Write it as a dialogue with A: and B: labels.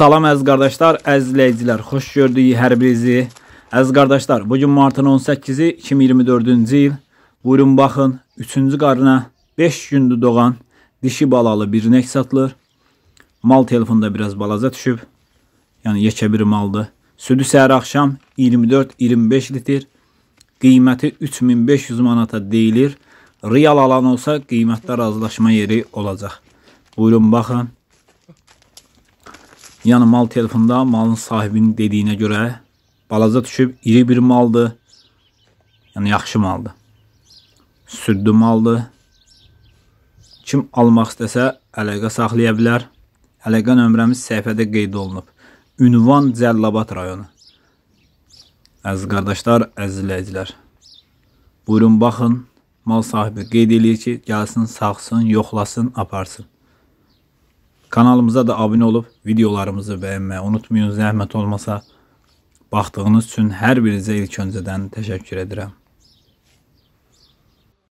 A: Salam əziz qardaşlar, əziz izləyicilər, xoş gördük hər birinizi. Əziz qardaşlar, bu gün martın 18-i 2024-cü il. Buyurun baxın, 3-cü qarına 5 gündür doğan dişi balalı bir inək satılır. Mal telefonda biraz balaca düşüb. Yəni yekə bir maldır. Südü səhər axşam 24-25 litr. Qiyməti 3500 manata deyilir. Real alan olsa qiymətdə razılaşma yeri olacaq. Buyurun baxın. Yəni mal telefonda malın sahibinin dediyinə görə balaca düşüb iri bir maldır. Yəni yaxşı maldır. Süddü maldır. Kim almaq istəsə əlaqə saxlaya bilər. Əlaqə nömrəmiz səhifədə qeyd olunub. Ünvan Cəllabad rayonu. Əziz qardaşlar, əziz izləyicilər. Buyurun baxın, mal sahibi qeyd eləyir ki, gəlsin, saxsın, yoxlasın, aparsın. Kanalımıza da abunə olub videolarımızı bəyənməyi unutmayın. Zəhmət olmasa baxdığınız üçün hər birinizə ilk öncədən təşəkkür edirəm.